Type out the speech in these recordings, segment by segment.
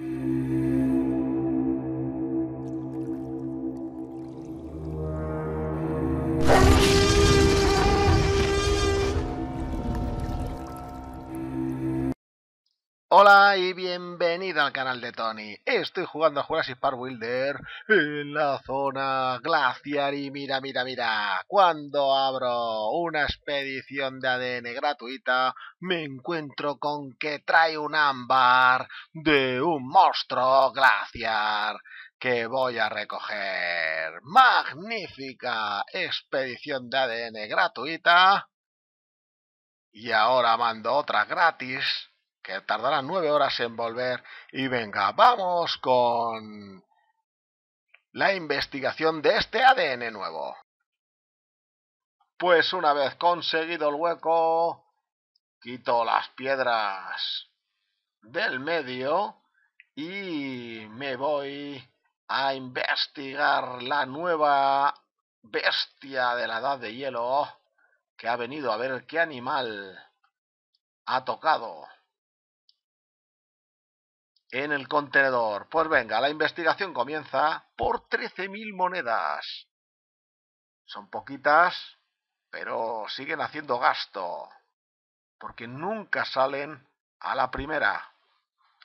Mm-hmm. Hola y bienvenido al canal de Tony. Estoy jugando a Jurassic Park Wilder en la zona glaciar y mira, mira, mira. Cuando abro una expedición de ADN gratuita, me encuentro con que trae un ámbar de un monstruo glaciar que voy a recoger. Magnífica expedición de ADN gratuita. Y ahora mando otra gratis que tardará nueve horas en volver. Y venga, vamos con la investigación de este ADN nuevo. Pues una vez conseguido el hueco, quito las piedras del medio y me voy a investigar la nueva bestia de la edad de hielo que ha venido a ver qué animal ha tocado en el contenedor. Pues venga, la investigación comienza por 13.000 monedas. Son poquitas, pero siguen haciendo gasto, porque nunca salen a la primera.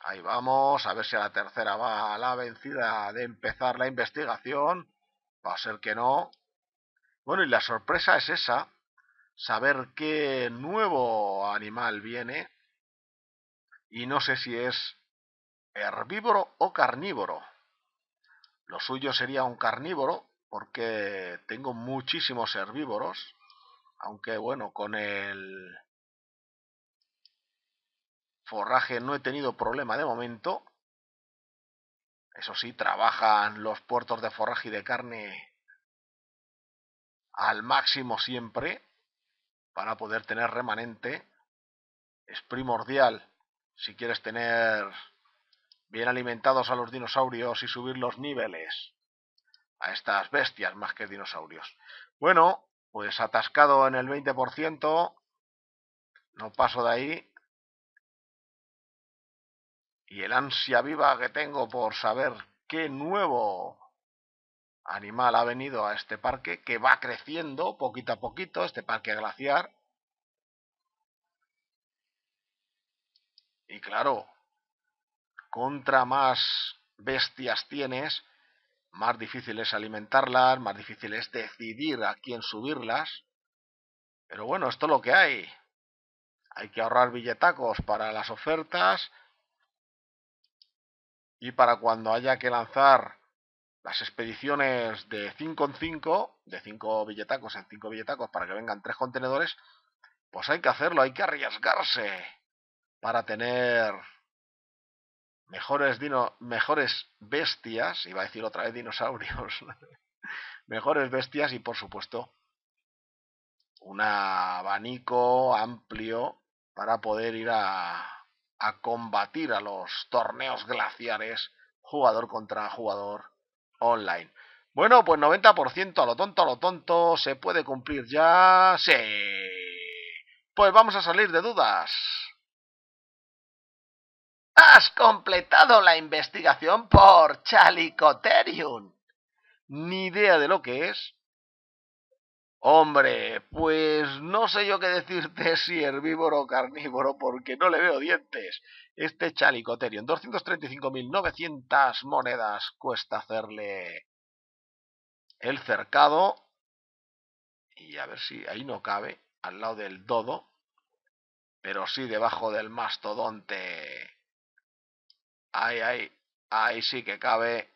Ahí vamos, a ver si a la tercera va a la vencida de empezar la investigación. Va a ser que no. Bueno, y la sorpresa es esa, saber qué nuevo animal viene. Y no sé si es herbívoro o carnívoro. Lo suyo sería un carnívoro porque tengo muchísimos herbívoros, aunque bueno, con el forraje no he tenido problema de momento. Eso sí, trabajan los puertos de forraje y de carne al máximo siempre para poder tener remanente. Es primordial si quieres tener bien alimentados a los dinosaurios y subir los niveles. A estas bestias más que dinosaurios. Bueno, pues atascado en el 20%, no paso de ahí. Y el ansia viva que tengo por saber qué nuevo animal ha venido a este parque, que va creciendo poquito a poquito, este parque glaciar. Y claro, contra más bestias tienes, más difícil es alimentarlas, más difícil es decidir a quién subirlas. Pero bueno, esto es lo que hay. Hay que ahorrar billetacos para las ofertas y para cuando haya que lanzar las expediciones de 5 en 5, de 5 billetacos en 5 billetacos para que vengan 3 contenedores, pues hay que hacerlo, hay que arriesgarse para tener mejores, dino, mejores bestias, iba a decir otra vez dinosaurios, mejores bestias y por supuesto un abanico amplio para poder ir a, a combatir a los torneos glaciares jugador contra jugador online. Bueno, pues 90% a lo tonto, a lo tonto, se puede cumplir ya. Sí. Pues vamos a salir de dudas. Has completado la investigación por Chalicoterium! Ni idea de lo que es. Hombre, pues no sé yo qué decirte si herbívoro o carnívoro, porque no le veo dientes. Este Chalicoterium, 235.900 monedas cuesta hacerle el cercado. Y a ver si ahí no cabe, al lado del dodo, pero sí debajo del mastodonte Ahí, ay, ay, sí que cabe.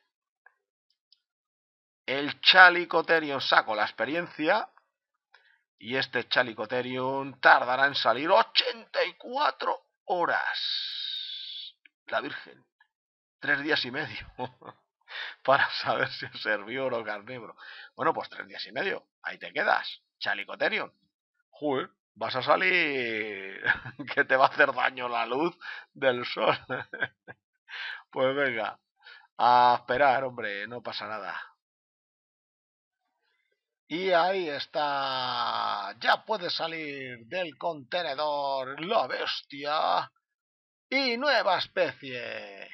El Chalicoterion. saco la experiencia. Y este Chalicoterion tardará en salir 84 horas. La Virgen. Tres días y medio. para saber si es herbívoro o carnívoro. Bueno, pues tres días y medio. Ahí te quedas. Chalicoterion. Joder, vas a salir que te va a hacer daño la luz del sol. Pues venga, a esperar, hombre, no pasa nada. Y ahí está. Ya puede salir del contenedor la bestia. Y nueva especie.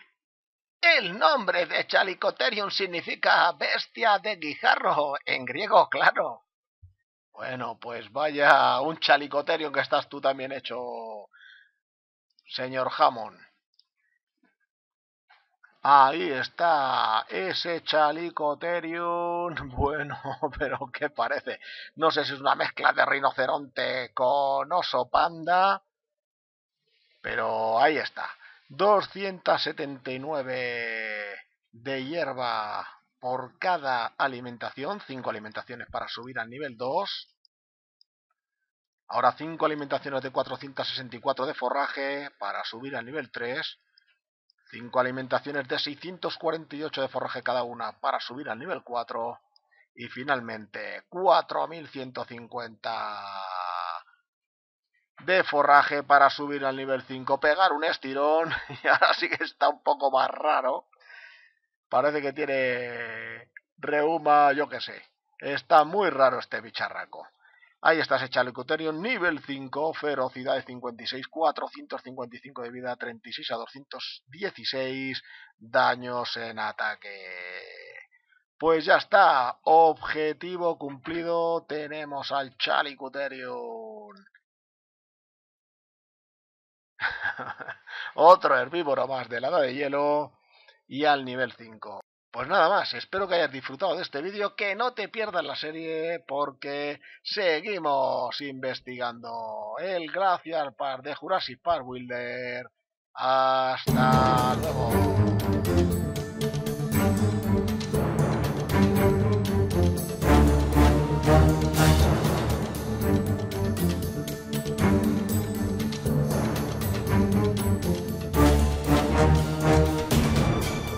El nombre de Chalicoterium significa bestia de guijarro, en griego, claro. Bueno, pues vaya un chalicoterium que estás tú también hecho, señor Hammond. Ahí está, ese Chalicoterium. bueno, pero ¿qué parece? No sé si es una mezcla de rinoceronte con oso panda, pero ahí está. 279 de hierba por cada alimentación, 5 alimentaciones para subir al nivel 2. Ahora 5 alimentaciones de 464 de forraje para subir al nivel 3. 5 alimentaciones de 648 de forraje cada una para subir al nivel 4. Y finalmente 4150 de forraje para subir al nivel 5. Pegar un estirón. Y ahora sí que está un poco más raro. Parece que tiene reuma, yo qué sé. Está muy raro este bicharraco. Ahí está ese Chalecoterio, nivel 5, ferocidad de 56, 455 de vida, 36 a 216 daños en ataque. Pues ya está, objetivo cumplido, tenemos al Chalicuterion. Otro herbívoro más del lado de hielo y al nivel 5. Pues nada más, espero que hayas disfrutado de este vídeo, que no te pierdas la serie porque seguimos investigando el Glacial Park de Jurassic Park Wilder. Hasta luego.